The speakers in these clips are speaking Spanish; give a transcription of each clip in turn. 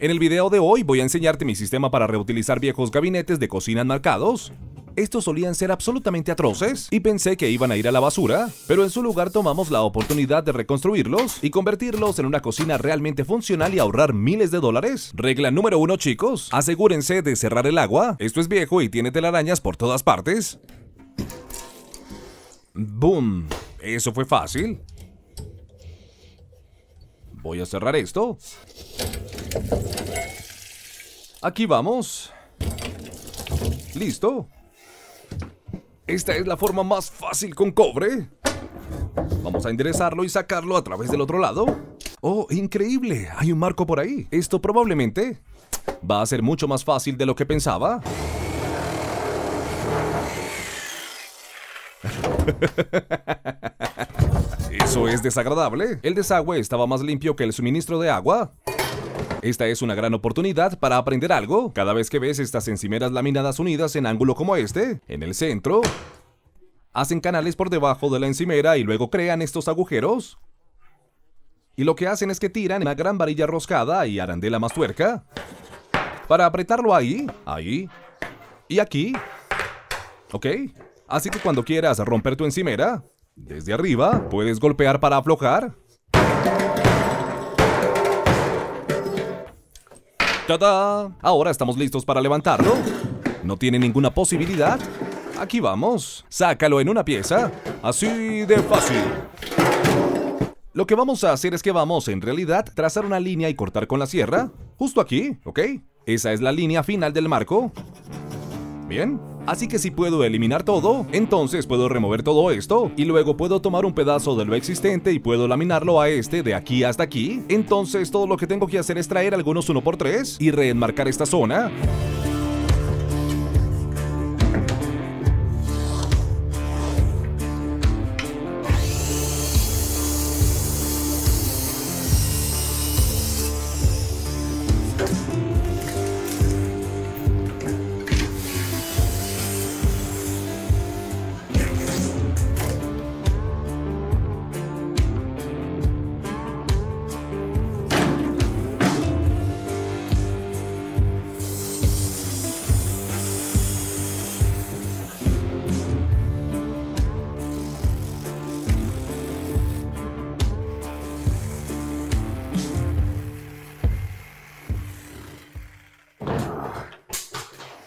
En el video de hoy voy a enseñarte mi sistema para reutilizar viejos gabinetes de cocina enmarcados. Estos solían ser absolutamente atroces y pensé que iban a ir a la basura, pero en su lugar tomamos la oportunidad de reconstruirlos y convertirlos en una cocina realmente funcional y ahorrar miles de dólares. Regla número uno chicos, asegúrense de cerrar el agua, esto es viejo y tiene telarañas por todas partes. ¡Boom! Eso fue fácil. Voy a cerrar esto. Aquí vamos. Listo. Esta es la forma más fácil con cobre. Vamos a enderezarlo y sacarlo a través del otro lado. ¡Oh, increíble! Hay un marco por ahí. Esto probablemente va a ser mucho más fácil de lo que pensaba. ¿Eso es desagradable? ¿El desagüe estaba más limpio que el suministro de agua? Esta es una gran oportunidad para aprender algo. Cada vez que ves estas encimeras laminadas unidas en ángulo como este, en el centro, hacen canales por debajo de la encimera y luego crean estos agujeros. Y lo que hacen es que tiran una gran varilla roscada y arandela más tuerca para apretarlo ahí, ahí y aquí. ¿Ok? Así que cuando quieras romper tu encimera, desde arriba, puedes golpear para aflojar. ¡Tada! Ahora estamos listos para levantarlo. No tiene ninguna posibilidad. Aquí vamos. Sácalo en una pieza. Así de fácil. Lo que vamos a hacer es que vamos, en realidad, trazar una línea y cortar con la sierra. Justo aquí, ¿ok? Esa es la línea final del marco. ¿bien? Así que si puedo eliminar todo, entonces puedo remover todo esto y luego puedo tomar un pedazo de lo existente y puedo laminarlo a este de aquí hasta aquí. Entonces todo lo que tengo que hacer es traer algunos 1x3 y reenmarcar esta zona.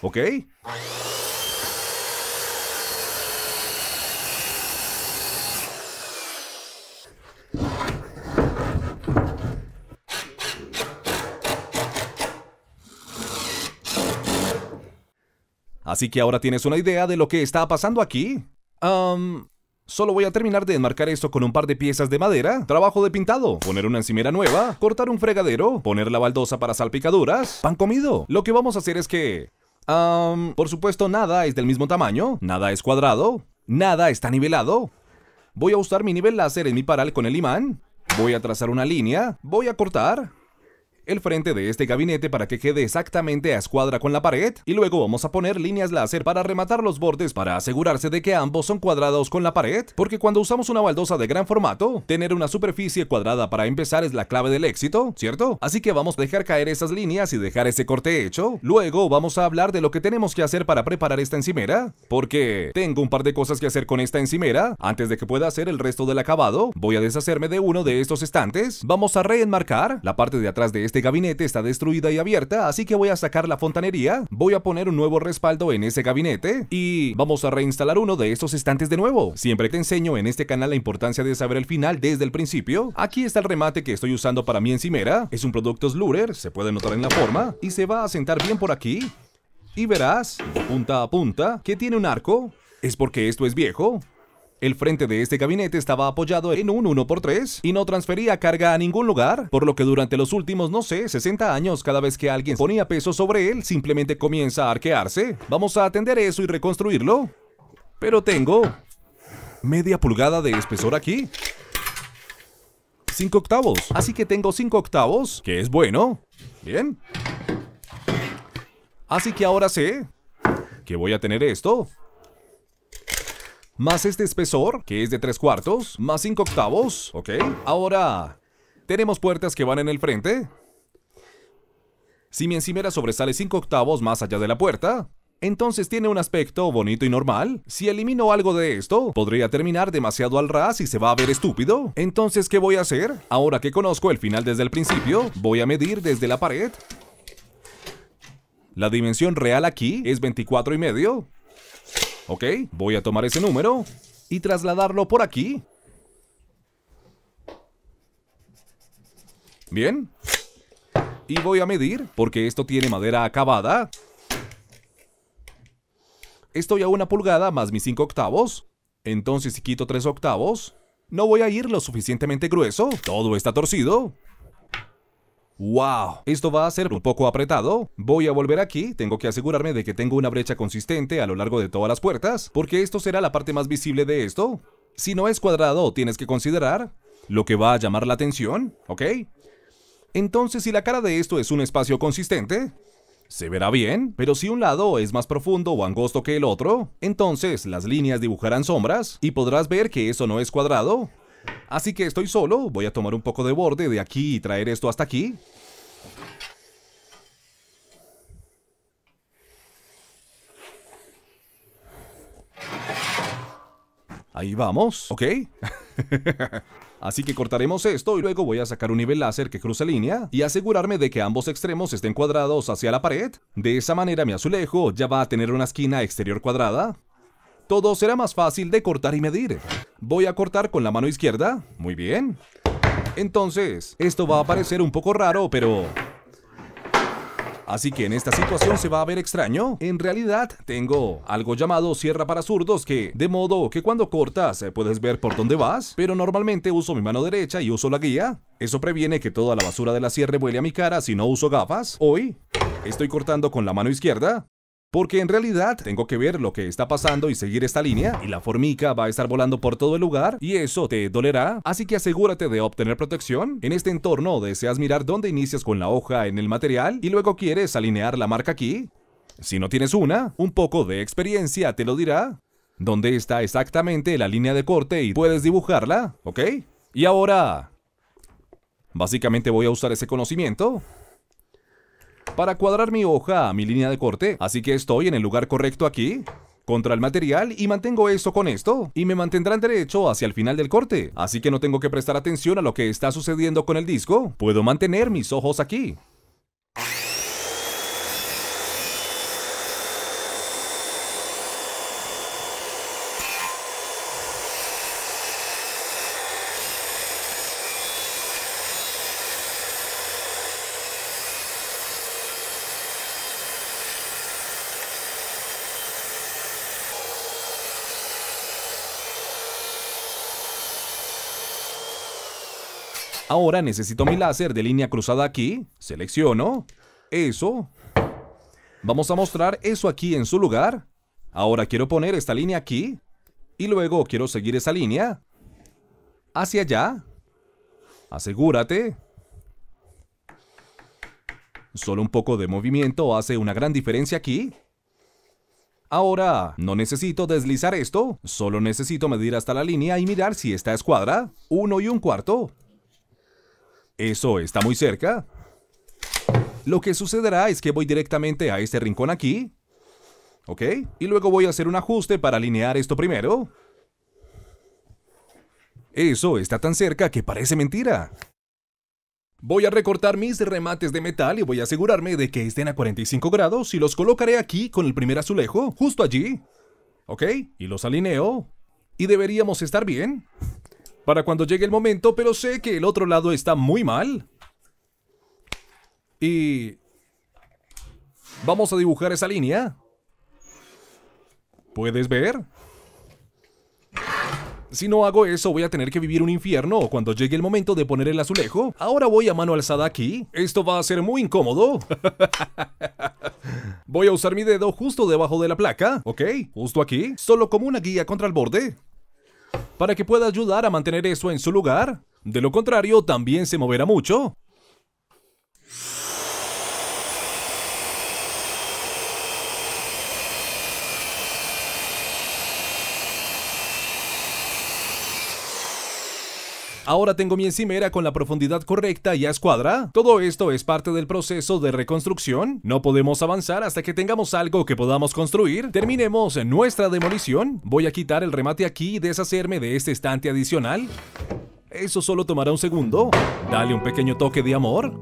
¿Ok? Así que ahora tienes una idea de lo que está pasando aquí. Um, solo voy a terminar de enmarcar esto con un par de piezas de madera, trabajo de pintado, poner una encimera nueva, cortar un fregadero, poner la baldosa para salpicaduras, pan comido. Lo que vamos a hacer es que por supuesto, nada es del mismo tamaño, nada es cuadrado, nada está nivelado. Voy a usar mi nivel láser en mi paral con el imán, voy a trazar una línea, voy a cortar, el frente de este gabinete para que quede exactamente a escuadra con la pared y luego vamos a poner líneas láser para rematar los bordes para asegurarse de que ambos son cuadrados con la pared porque cuando usamos una baldosa de gran formato, tener una superficie cuadrada para empezar es la clave del éxito, ¿cierto? Así que vamos a dejar caer esas líneas y dejar ese corte hecho. Luego vamos a hablar de lo que tenemos que hacer para preparar esta encimera porque tengo un par de cosas que hacer con esta encimera antes de que pueda hacer el resto del acabado. Voy a deshacerme de uno de estos estantes. Vamos a reenmarcar la parte de atrás de este gabinete está destruida y abierta, así que voy a sacar la fontanería, voy a poner un nuevo respaldo en ese gabinete y vamos a reinstalar uno de estos estantes de nuevo. Siempre te enseño en este canal la importancia de saber el final desde el principio. Aquí está el remate que estoy usando para mi encimera, es un producto Slurer, se puede notar en la forma y se va a sentar bien por aquí. Y verás, punta a punta, que tiene un arco. ¿Es porque esto es viejo? El frente de este gabinete estaba apoyado en un 1x3 y no transfería carga a ningún lugar, por lo que durante los últimos, no sé, 60 años, cada vez que alguien ponía peso sobre él, simplemente comienza a arquearse. Vamos a atender eso y reconstruirlo. Pero tengo media pulgada de espesor aquí. 5 octavos. Así que tengo 5 octavos, que es bueno. Bien. Así que ahora sé que voy a tener esto más este espesor, que es de 3 cuartos, más 5 octavos, ¿ok? Ahora, tenemos puertas que van en el frente. Si mi encimera sobresale 5 octavos más allá de la puerta, entonces tiene un aspecto bonito y normal. Si elimino algo de esto, podría terminar demasiado al ras y se va a ver estúpido. Entonces, ¿qué voy a hacer? Ahora que conozco el final desde el principio, voy a medir desde la pared. La dimensión real aquí es 24 y medio. Ok, voy a tomar ese número y trasladarlo por aquí. Bien. Y voy a medir, porque esto tiene madera acabada. Estoy a una pulgada más mis 5 octavos. Entonces si quito 3 octavos, no voy a ir lo suficientemente grueso. Todo está torcido. ¡Wow! Esto va a ser un poco apretado. Voy a volver aquí, tengo que asegurarme de que tengo una brecha consistente a lo largo de todas las puertas, porque esto será la parte más visible de esto. Si no es cuadrado, tienes que considerar lo que va a llamar la atención, ¿ok? Entonces, si la cara de esto es un espacio consistente, se verá bien, pero si un lado es más profundo o angosto que el otro, entonces las líneas dibujarán sombras y podrás ver que eso no es cuadrado. Así que estoy solo, voy a tomar un poco de borde de aquí y traer esto hasta aquí. Ahí vamos. Ok. Así que cortaremos esto y luego voy a sacar un nivel láser que cruce línea y asegurarme de que ambos extremos estén cuadrados hacia la pared. De esa manera mi azulejo ya va a tener una esquina exterior cuadrada. Todo será más fácil de cortar y medir. Voy a cortar con la mano izquierda. Muy bien. Entonces, esto va a parecer un poco raro, pero Así que en esta situación se va a ver extraño. En realidad, tengo algo llamado sierra para zurdos que, de modo que cuando cortas, eh, puedes ver por dónde vas, pero normalmente uso mi mano derecha y uso la guía. Eso previene que toda la basura de la sierra vuele a mi cara si no uso gafas. Hoy, estoy cortando con la mano izquierda. Porque en realidad tengo que ver lo que está pasando y seguir esta línea y la formica va a estar volando por todo el lugar y eso te dolerá, así que asegúrate de obtener protección. En este entorno deseas mirar dónde inicias con la hoja en el material y luego quieres alinear la marca aquí. Si no tienes una, un poco de experiencia te lo dirá. Dónde está exactamente la línea de corte y puedes dibujarla, ¿ok? Y ahora... Básicamente voy a usar ese conocimiento para cuadrar mi hoja a mi línea de corte. Así que estoy en el lugar correcto aquí contra el material y mantengo esto con esto y me mantendrán derecho hacia el final del corte, así que no tengo que prestar atención a lo que está sucediendo con el disco, puedo mantener mis ojos aquí. Ahora necesito mi láser de línea cruzada aquí. Selecciono. Eso. Vamos a mostrar eso aquí en su lugar. Ahora quiero poner esta línea aquí. Y luego quiero seguir esa línea. Hacia allá. Asegúrate. Solo un poco de movimiento hace una gran diferencia aquí. Ahora, no necesito deslizar esto, solo necesito medir hasta la línea y mirar si esta es cuadra, uno y un cuarto. ¿Eso está muy cerca? Lo que sucederá es que voy directamente a este rincón aquí. ¿Ok? Y luego voy a hacer un ajuste para alinear esto primero. Eso está tan cerca que parece mentira. Voy a recortar mis remates de metal y voy a asegurarme de que estén a 45 grados y los colocaré aquí con el primer azulejo, justo allí. ¿Ok? Y los alineo. Y deberíamos estar bien para cuando llegue el momento, pero sé que el otro lado está muy mal. Y... Vamos a dibujar esa línea. ¿Puedes ver? Si no hago eso, voy a tener que vivir un infierno cuando llegue el momento de poner el azulejo. Ahora voy a mano alzada aquí. Esto va a ser muy incómodo. voy a usar mi dedo justo debajo de la placa, ¿ok? Justo aquí, solo como una guía contra el borde para que pueda ayudar a mantener eso en su lugar. De lo contrario, también se moverá mucho. Ahora tengo mi encimera con la profundidad correcta y a escuadra. Todo esto es parte del proceso de reconstrucción. No podemos avanzar hasta que tengamos algo que podamos construir. Terminemos nuestra demolición. Voy a quitar el remate aquí y deshacerme de este estante adicional. Eso solo tomará un segundo. Dale un pequeño toque de amor.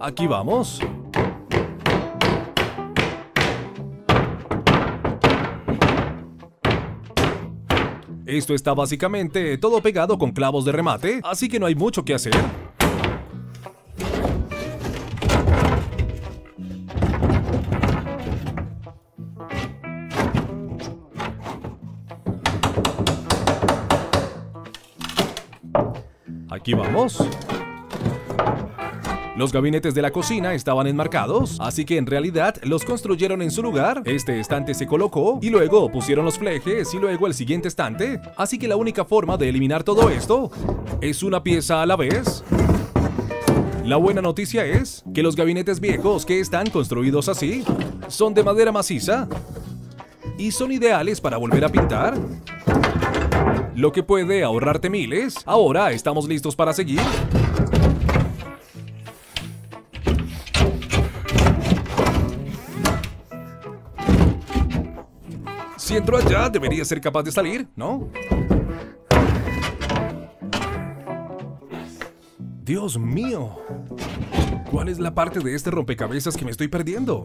Aquí vamos. Esto está básicamente todo pegado con clavos de remate, así que no hay mucho que hacer. Aquí vamos. Los gabinetes de la cocina estaban enmarcados, así que en realidad los construyeron en su lugar. Este estante se colocó y luego pusieron los flejes y luego el siguiente estante. Así que la única forma de eliminar todo esto es una pieza a la vez. La buena noticia es que los gabinetes viejos que están construidos así son de madera maciza y son ideales para volver a pintar lo que puede ahorrarte miles. Ahora estamos listos para seguir. Si entro allá, debería ser capaz de salir, ¿no? Dios mío. ¿Cuál es la parte de este rompecabezas que me estoy perdiendo?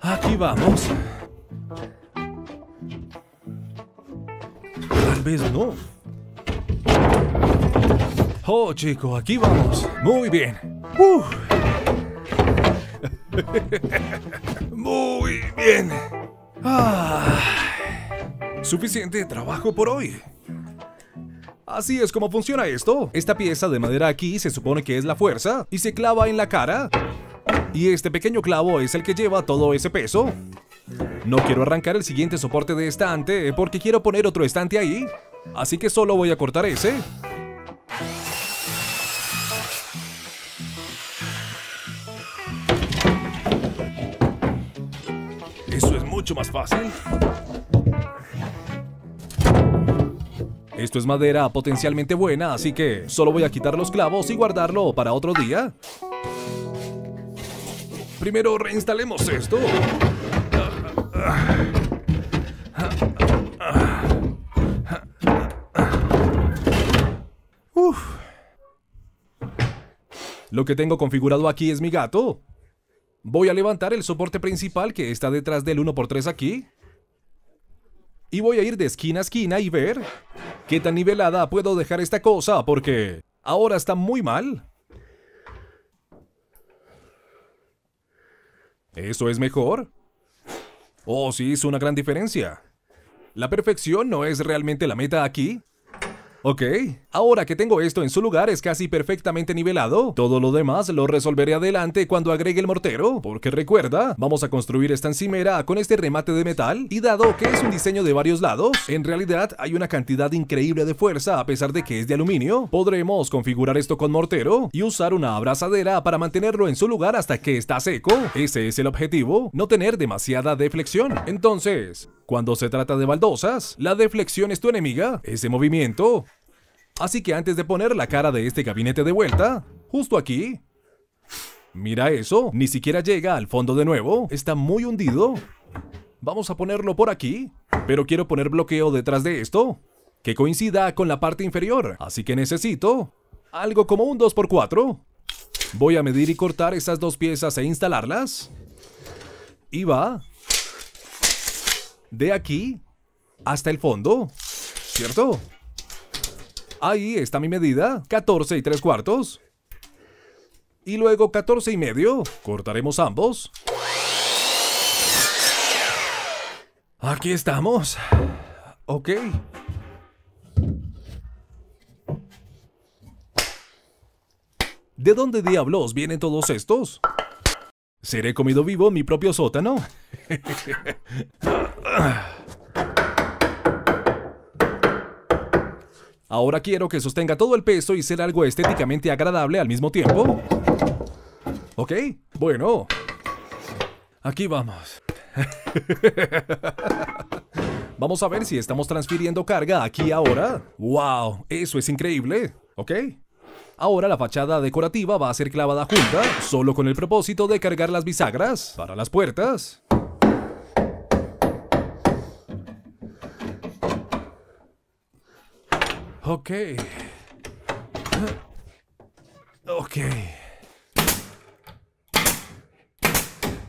Aquí vamos. Tal vez no. Oh, chico! aquí vamos. Muy bien. Muy bien. Suficiente trabajo por hoy. Así es como funciona esto. Esta pieza de madera aquí se supone que es la fuerza y se clava en la cara. Y este pequeño clavo es el que lleva todo ese peso. No quiero arrancar el siguiente soporte de estante eh, porque quiero poner otro estante ahí. Así que solo voy a cortar ese. mucho más fácil. Esto es madera potencialmente buena, así que solo voy a quitar los clavos y guardarlo para otro día. Primero reinstalemos esto. Lo que tengo configurado aquí es mi gato. Voy a levantar el soporte principal que está detrás del 1x3 aquí. Y voy a ir de esquina a esquina y ver qué tan nivelada puedo dejar esta cosa porque ahora está muy mal. ¿Eso es mejor? Oh, sí, es una gran diferencia. ¿La perfección no es realmente la meta aquí? Ok. Ahora que tengo esto en su lugar es casi perfectamente nivelado. Todo lo demás lo resolveré adelante cuando agregue el mortero. Porque recuerda, vamos a construir esta encimera con este remate de metal. Y dado que es un diseño de varios lados, en realidad hay una cantidad increíble de fuerza a pesar de que es de aluminio. Podremos configurar esto con mortero y usar una abrazadera para mantenerlo en su lugar hasta que está seco. Ese es el objetivo, no tener demasiada deflexión. Entonces, cuando se trata de baldosas, la deflexión es tu enemiga. Ese movimiento Así que antes de poner la cara de este gabinete de vuelta, justo aquí... Mira eso, ni siquiera llega al fondo de nuevo, está muy hundido. Vamos a ponerlo por aquí, pero quiero poner bloqueo detrás de esto, que coincida con la parte inferior, así que necesito algo como un 2x4. Voy a medir y cortar esas dos piezas e instalarlas. Y va de aquí hasta el fondo, ¿cierto? Ahí está mi medida. 14 y 3 cuartos. Y luego 14 y medio. Cortaremos ambos. Aquí estamos. Ok. ¿De dónde diablos vienen todos estos? ¿Seré comido vivo en mi propio sótano? Ahora quiero que sostenga todo el peso y sea algo estéticamente agradable al mismo tiempo. Ok, bueno. Aquí vamos. vamos a ver si estamos transfiriendo carga aquí ahora. ¡Wow! Eso es increíble. Ok. Ahora la fachada decorativa va a ser clavada junta, solo con el propósito de cargar las bisagras para las puertas. Ok. Ok.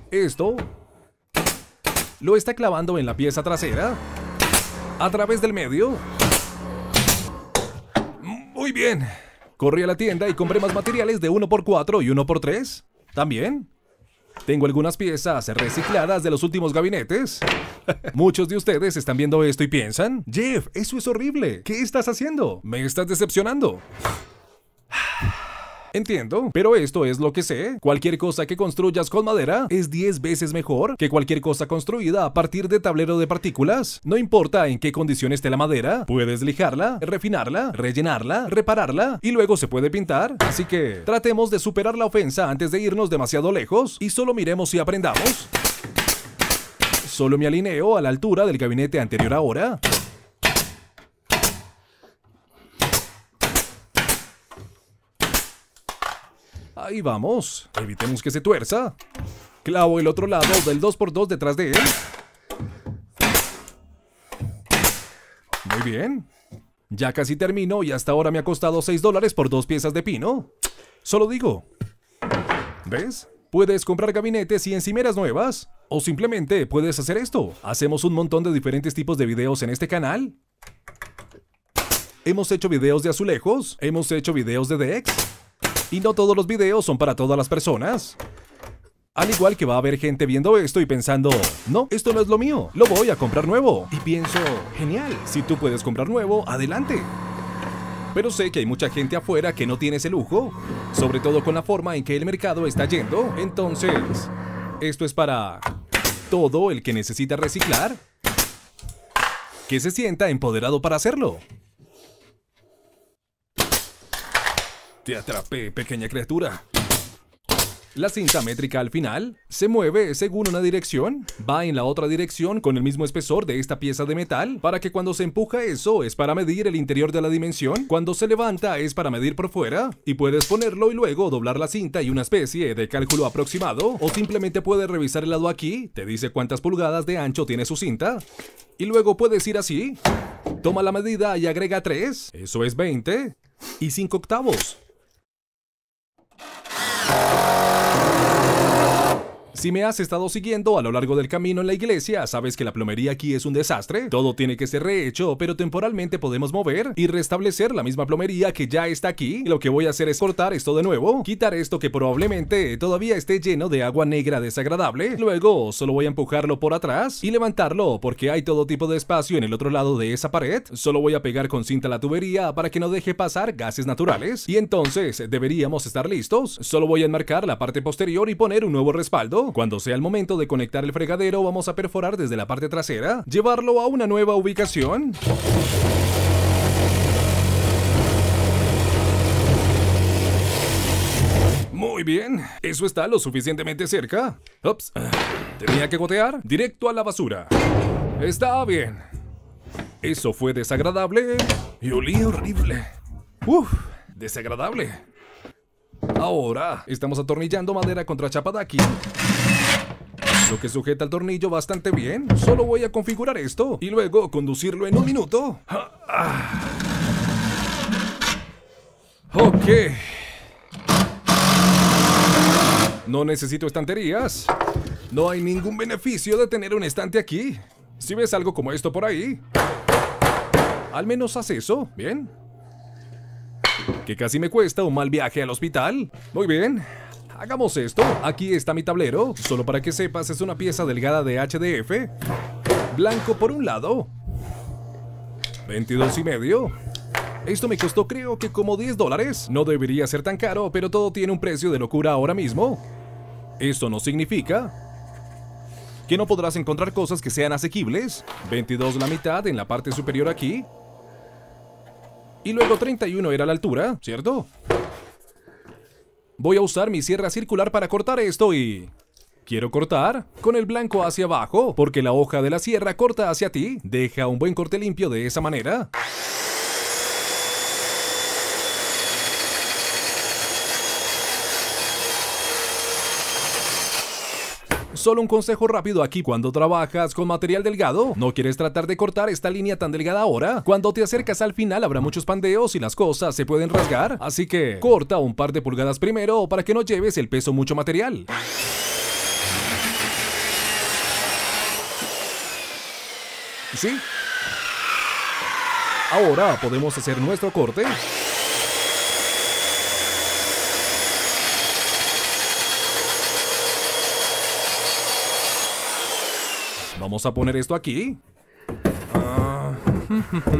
Esto lo está clavando en la pieza trasera a través del medio. Muy bien. Corrí a la tienda y compré más materiales de 1x4 y 1x3. También. Tengo algunas piezas recicladas de los últimos gabinetes. Muchos de ustedes están viendo esto y piensan, Jeff, eso es horrible. ¿Qué estás haciendo? Me estás decepcionando. Entiendo, pero esto es lo que sé. Cualquier cosa que construyas con madera es 10 veces mejor que cualquier cosa construida a partir de tablero de partículas. No importa en qué condición esté la madera, puedes lijarla, refinarla, rellenarla, repararla y luego se puede pintar. Así que tratemos de superar la ofensa antes de irnos demasiado lejos y solo miremos si aprendamos. Solo me alineo a la altura del gabinete anterior ahora. Ahí vamos. Evitemos que se tuerza. Clavo el otro lado del 2x2 detrás de él. Muy bien. Ya casi termino y hasta ahora me ha costado 6 dólares por dos piezas de pino. Solo digo. ¿Ves? Puedes comprar gabinetes y encimeras nuevas. O simplemente puedes hacer esto. Hacemos un montón de diferentes tipos de videos en este canal. Hemos hecho videos de azulejos. Hemos hecho videos de decks. Y no todos los videos son para todas las personas. Al igual que va a haber gente viendo esto y pensando, no, esto no es lo mío, lo voy a comprar nuevo. Y pienso, genial, si tú puedes comprar nuevo, adelante. Pero sé que hay mucha gente afuera que no tiene ese lujo, sobre todo con la forma en que el mercado está yendo. Entonces, esto es para todo el que necesita reciclar, que se sienta empoderado para hacerlo. Te atrapé, pequeña criatura. La cinta métrica al final se mueve según una dirección, va en la otra dirección con el mismo espesor de esta pieza de metal, para que cuando se empuja eso es para medir el interior de la dimensión, cuando se levanta es para medir por fuera, y puedes ponerlo y luego doblar la cinta y una especie de cálculo aproximado, o simplemente puedes revisar el lado aquí, te dice cuántas pulgadas de ancho tiene su cinta, y luego puedes ir así, toma la medida y agrega 3, eso es 20, y 5 octavos. Si me has estado siguiendo a lo largo del camino en la iglesia, sabes que la plomería aquí es un desastre. Todo tiene que ser rehecho, pero temporalmente podemos mover y restablecer la misma plomería que ya está aquí. Lo que voy a hacer es cortar esto de nuevo, quitar esto que probablemente todavía esté lleno de agua negra desagradable. Luego solo voy a empujarlo por atrás y levantarlo porque hay todo tipo de espacio en el otro lado de esa pared. Solo voy a pegar con cinta la tubería para que no deje pasar gases naturales. Y entonces deberíamos estar listos. Solo voy a enmarcar la parte posterior y poner un nuevo respaldo. Cuando sea el momento de conectar el fregadero, vamos a perforar desde la parte trasera, llevarlo a una nueva ubicación. Muy bien, eso está lo suficientemente cerca. Ups, tenía que gotear directo a la basura. Está bien. Eso fue desagradable y olí horrible. Uf, desagradable. Ahora estamos atornillando madera contra chapadaki lo que sujeta el tornillo bastante bien. Solo voy a configurar esto y luego conducirlo en un minuto. Ah. Ok. No necesito estanterías. No hay ningún beneficio de tener un estante aquí. Si ves algo como esto por ahí, al menos haz eso, ¿bien? Que casi me cuesta un mal viaje al hospital. Muy bien. Hagamos esto, aquí está mi tablero, solo para que sepas es una pieza delgada de HDF, blanco por un lado, 22 y medio. Esto me costó creo que como 10 dólares, no debería ser tan caro, pero todo tiene un precio de locura ahora mismo. Esto no significa que no podrás encontrar cosas que sean asequibles, 22 la mitad en la parte superior aquí, y luego 31 era la altura, ¿cierto? Voy a usar mi sierra circular para cortar esto y... Quiero cortar con el blanco hacia abajo porque la hoja de la sierra corta hacia ti. Deja un buen corte limpio de esa manera. Solo un consejo rápido aquí cuando trabajas con material delgado. ¿No quieres tratar de cortar esta línea tan delgada ahora? Cuando te acercas al final habrá muchos pandeos y las cosas se pueden rasgar. Así que corta un par de pulgadas primero para que no lleves el peso mucho material. ¿Sí? Ahora podemos hacer nuestro corte. Vamos a poner esto aquí. Ah.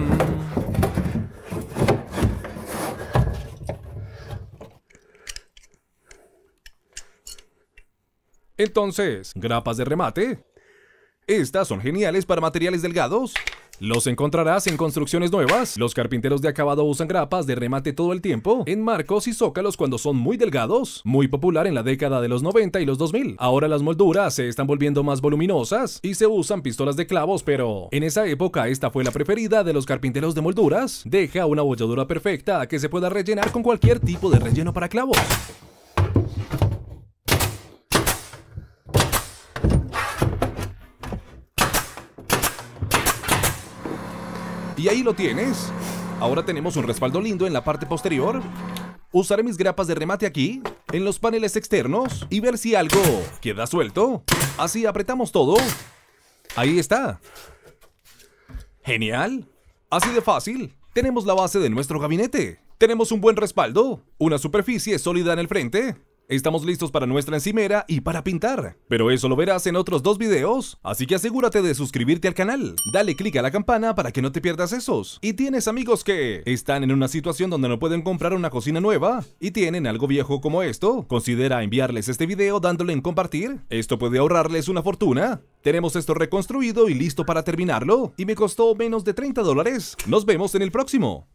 Entonces, grapas de remate. Estas son geniales para materiales delgados. Los encontrarás en construcciones nuevas. Los carpinteros de acabado usan grapas de remate todo el tiempo, en marcos y zócalos cuando son muy delgados. Muy popular en la década de los 90 y los 2000. Ahora las molduras se están volviendo más voluminosas y se usan pistolas de clavos, pero en esa época esta fue la preferida de los carpinteros de molduras. Deja una bolladura perfecta que se pueda rellenar con cualquier tipo de relleno para clavos. Y ahí lo tienes. Ahora tenemos un respaldo lindo en la parte posterior. Usaré mis grapas de remate aquí, en los paneles externos, y ver si algo queda suelto. Así apretamos todo. Ahí está. Genial. Así de fácil. Tenemos la base de nuestro gabinete. Tenemos un buen respaldo, una superficie sólida en el frente, Estamos listos para nuestra encimera y para pintar, pero eso lo verás en otros dos videos, así que asegúrate de suscribirte al canal, dale click a la campana para que no te pierdas esos, y tienes amigos que están en una situación donde no pueden comprar una cocina nueva y tienen algo viejo como esto, considera enviarles este video dándole en compartir, esto puede ahorrarles una fortuna. Tenemos esto reconstruido y listo para terminarlo, y me costó menos de 30 dólares. Nos vemos en el próximo.